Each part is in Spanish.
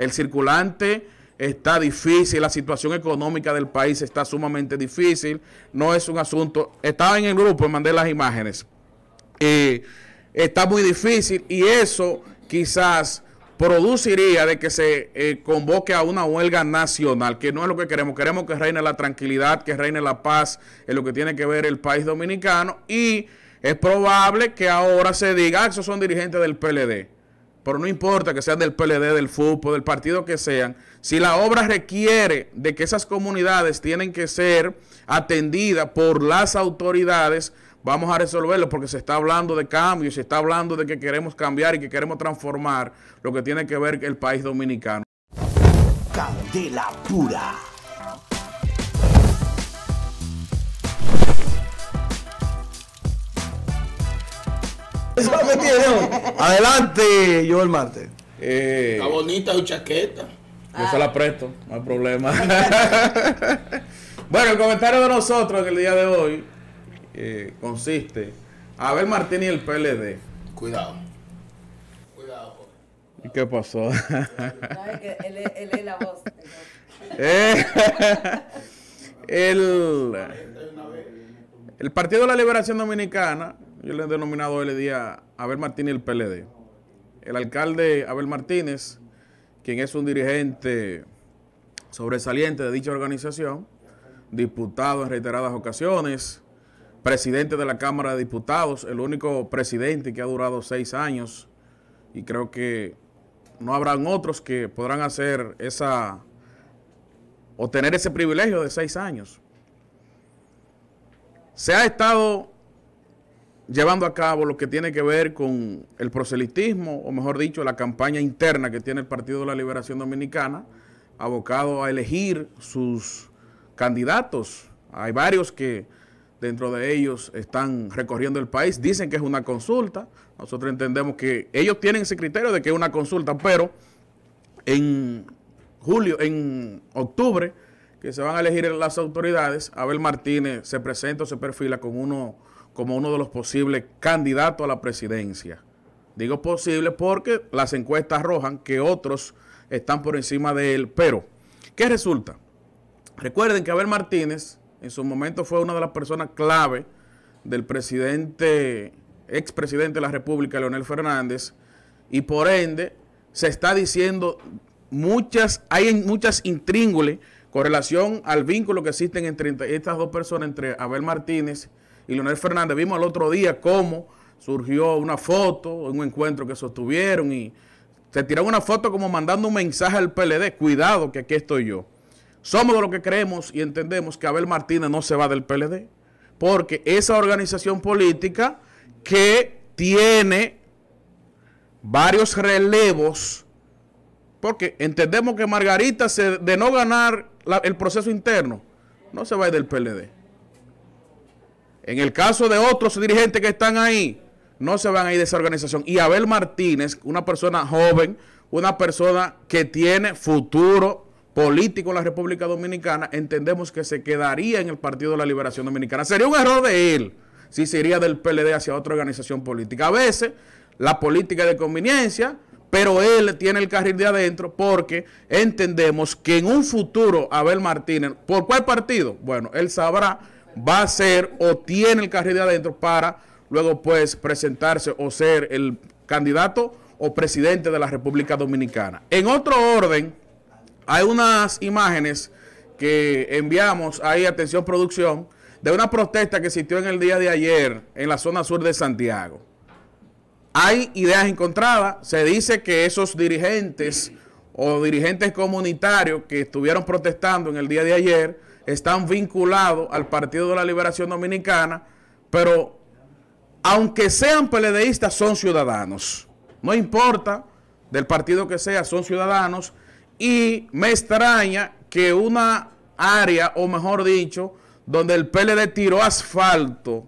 el circulante está difícil, la situación económica del país está sumamente difícil, no es un asunto, estaba en el grupo, mandé las imágenes, está muy difícil y eso quizás produciría de que se eh, convoque a una huelga nacional, que no es lo que queremos. Queremos que reine la tranquilidad, que reine la paz en lo que tiene que ver el país dominicano y es probable que ahora se diga, ah, esos son dirigentes del PLD pero no importa que sean del PLD, del fútbol, del partido que sean, si la obra requiere de que esas comunidades tienen que ser atendidas por las autoridades, vamos a resolverlo porque se está hablando de cambio, se está hablando de que queremos cambiar y que queremos transformar lo que tiene que ver el país dominicano. Candela pura. Adelante, yo el martes. Eh, Está bonita su chaqueta. Yo se la ah. presto, no hay problema. bueno, el comentario de nosotros en el día de hoy eh, consiste a ver Martín y el PLD. Cuidado. Cuidado. ¿Y qué pasó? él, es la voz. Eh, el, el Partido de la Liberación Dominicana yo le he denominado el día Abel Martínez el PLD. El alcalde Abel Martínez, quien es un dirigente sobresaliente de dicha organización, diputado en reiteradas ocasiones, presidente de la Cámara de Diputados, el único presidente que ha durado seis años, y creo que no habrán otros que podrán hacer esa o tener ese privilegio de seis años. Se ha estado llevando a cabo lo que tiene que ver con el proselitismo, o mejor dicho, la campaña interna que tiene el Partido de la Liberación Dominicana, abocado a elegir sus candidatos. Hay varios que dentro de ellos están recorriendo el país, dicen que es una consulta, nosotros entendemos que ellos tienen ese criterio de que es una consulta, pero en julio, en octubre, que se van a elegir las autoridades, Abel Martínez se presenta o se perfila con uno como uno de los posibles candidatos a la presidencia. Digo posible porque las encuestas arrojan que otros están por encima de él. Pero, ¿qué resulta? Recuerden que Abel Martínez en su momento fue una de las personas clave del presidente, expresidente de la República, Leonel Fernández, y por ende se está diciendo muchas, hay muchas intríngules con relación al vínculo que existen entre estas dos personas, entre Abel Martínez y Leonel Fernández. Vimos al otro día cómo surgió una foto, un encuentro que sostuvieron y se tiraron una foto como mandando un mensaje al PLD, cuidado que aquí estoy yo. Somos de lo que creemos y entendemos que Abel Martínez no se va del PLD, porque esa organización política que tiene varios relevos, porque entendemos que Margarita, de no ganar el proceso interno, no se va del PLD. En el caso de otros dirigentes que están ahí, no se van a ir de esa organización. Y Abel Martínez, una persona joven, una persona que tiene futuro político en la República Dominicana, entendemos que se quedaría en el Partido de la Liberación Dominicana. Sería un error de él si se iría del PLD hacia otra organización política. A veces la política es de conveniencia, pero él tiene el carril de adentro porque entendemos que en un futuro Abel Martínez, ¿por cuál partido? Bueno, él sabrá va a ser o tiene el carril de adentro para luego pues presentarse o ser el candidato o presidente de la República Dominicana. En otro orden, hay unas imágenes que enviamos ahí, atención producción, de una protesta que existió en el día de ayer en la zona sur de Santiago. Hay ideas encontradas, se dice que esos dirigentes o dirigentes comunitarios que estuvieron protestando en el día de ayer, están vinculados al Partido de la Liberación Dominicana, pero aunque sean PLDistas son ciudadanos. No importa del partido que sea, son ciudadanos. Y me extraña que una área, o mejor dicho, donde el PLD tiró asfalto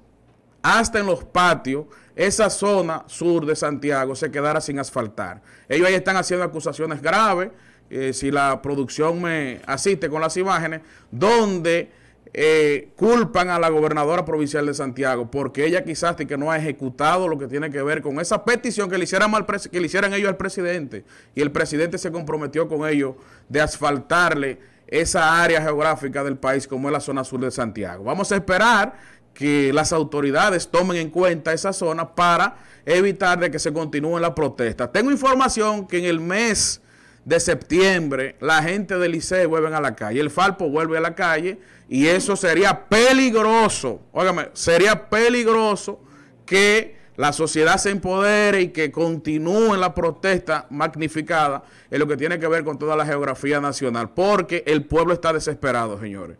hasta en los patios, esa zona sur de Santiago se quedara sin asfaltar. Ellos ahí están haciendo acusaciones graves eh, si la producción me asiste con las imágenes, donde eh, culpan a la gobernadora provincial de Santiago porque ella quizás que no ha ejecutado lo que tiene que ver con esa petición que le, hicieran que hicieran ellos al presidente y el presidente se comprometió con ellos de asfaltarle esa área geográfica del país como es la zona sur de Santiago. Vamos a esperar que las autoridades tomen en cuenta esa zona para evitar de que se continúen las protestas. Tengo información que en el mes de septiembre, la gente del Liceo vuelve a la calle, el Falpo vuelve a la calle y eso sería peligroso. Óigame, sería peligroso que la sociedad se empodere y que continúe la protesta magnificada en lo que tiene que ver con toda la geografía nacional, porque el pueblo está desesperado, señores.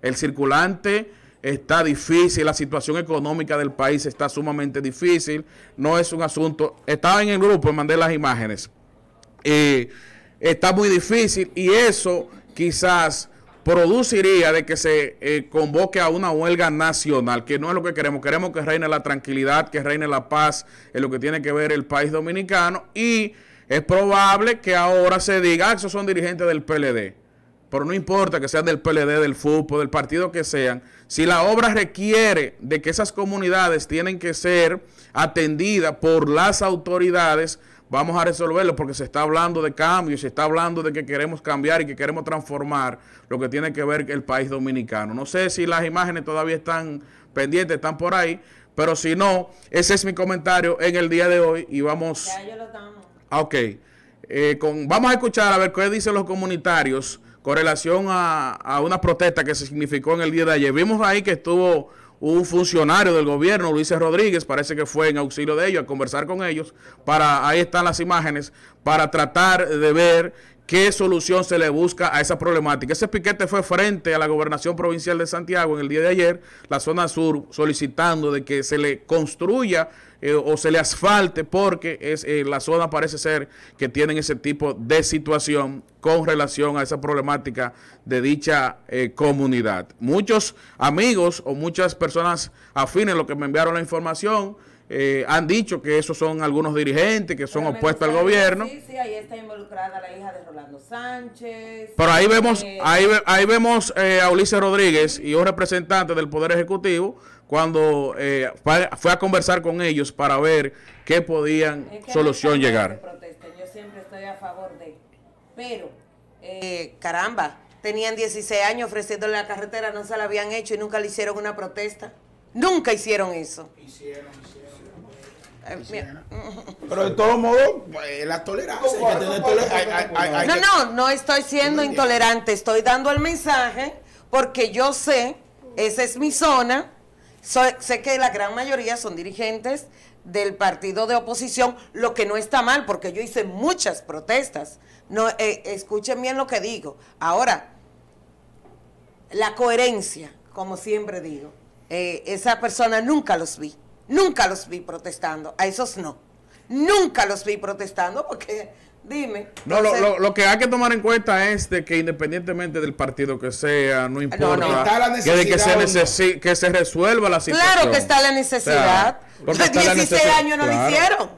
El circulante está difícil, la situación económica del país está sumamente difícil, no es un asunto. Estaba en el grupo, mandé las imágenes está muy difícil y eso quizás produciría de que se eh, convoque a una huelga nacional, que no es lo que queremos. Queremos que reine la tranquilidad, que reine la paz en lo que tiene que ver el país dominicano y es probable que ahora se diga, ah, esos son dirigentes del PLD. Pero no importa que sean del PLD, del fútbol, del partido que sean, si la obra requiere de que esas comunidades tienen que ser atendidas por las autoridades, vamos a resolverlo porque se está hablando de cambio, se está hablando de que queremos cambiar y que queremos transformar lo que tiene que ver el país dominicano. No sé si las imágenes todavía están pendientes, están por ahí, pero si no, ese es mi comentario en el día de hoy y vamos... Ya yo lo ah, Ok. Eh, con, vamos a escuchar a ver qué dicen los comunitarios con relación a, a una protesta que se significó en el día de ayer. Vimos ahí que estuvo un funcionario del gobierno, Luis Rodríguez, parece que fue en auxilio de ellos, a conversar con ellos, para, ahí están las imágenes, para tratar de ver qué solución se le busca a esa problemática. Ese piquete fue frente a la gobernación provincial de Santiago en el día de ayer, la zona sur, solicitando de que se le construya eh, o se le asfalte porque es, eh, la zona parece ser que tienen ese tipo de situación con relación a esa problemática de dicha eh, comunidad. Muchos amigos o muchas personas afines lo que me enviaron la información eh, han dicho que esos son algunos dirigentes que son opuestos al gobierno. Sí, sí, ahí está involucrada la hija de Rolando Sánchez. Pero ahí vemos, eh, ahí, vemos eh, a Ulises Rodríguez y un representante del Poder Ejecutivo cuando fue, a conversar con ellos para ver qué podían solución llegar. Yo siempre estoy a favor de, pero caramba, tenían 16 años ofreciéndole la carretera, no se la habían hecho y nunca le hicieron una protesta. Nunca hicieron eso. Eh, hicieron, Pero de todos modos, eh, la tolerancia. no, no, no estoy siendo intolerante. Estoy dando el mensaje porque yo sé, esa es mi zona. sé que la gran mayoría son dirigentes del partido de oposición, lo que no está mal, porque yo hice muchas protestas. No, eh, escuchen bien lo que digo. Ahora, la coherencia, como siempre digo eh, esa persona nunca los vi, nunca los vi protestando, a esos no, nunca los vi protestando porque, dime. No, lo, lo, que hay que tomar en cuenta es de que independientemente del partido que sea, no importa, que, de que, se resuelva la situación. Claro que está la necesidad. O 16 años no lo hicieron.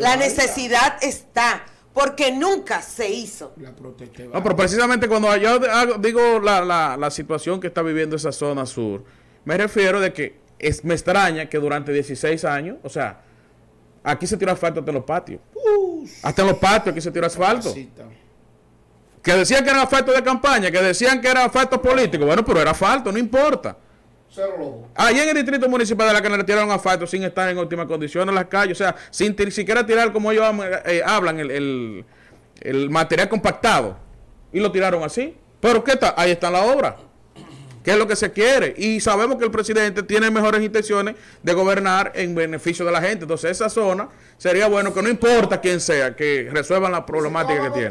La, necesidad está porque nunca se hizo. La no, pero precisamente cuando yo digo la, la, la, situación que está viviendo esa zona sur, me refiero de que es, me extraña que durante 16 años, o sea, aquí se tiró asfalto hasta los patios. hasta los patios aquí se tiró asfalto. Que decían que era asfalto de campaña, que decían que era asfalto político. Bueno, pero era asfalto, no importa. Allí en el distrito municipal de la le tiraron asfalto sin estar en óptimas condiciones las calles, o sea, sin siquiera tirar como ellos eh, eh, hablan el, material compactado. Y lo tiraron así. Pero ¿qué está? Ahí está la obra que es lo que se quiere. Y sabemos que el presidente tiene mejores intenciones de gobernar en beneficio de la gente. Entonces, esa zona sería bueno que no importa quién sea, que resuelvan la problemática que tiene.